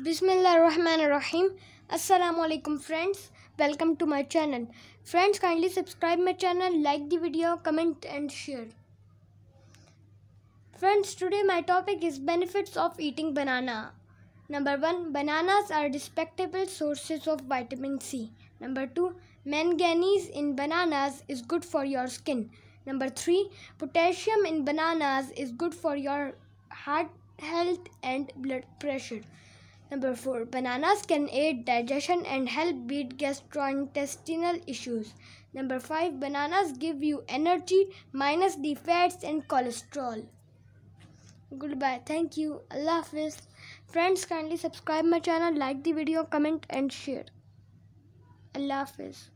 Bismillah ar-Rahim. Assalamu alaikum friends. Welcome to my channel. Friends kindly subscribe my channel, like the video, comment and share. Friends today my topic is benefits of eating banana. Number 1 bananas are respectable sources of vitamin C. Number 2 manganese in bananas is good for your skin. Number 3 potassium in bananas is good for your heart health and blood pressure. Number 4. Bananas can aid digestion and help beat gastrointestinal issues. Number 5. Bananas give you energy minus the fats and cholesterol. Goodbye. Thank you. Allah Hafiz. Friends, kindly subscribe my channel, like the video, comment and share. Allah Hafiz.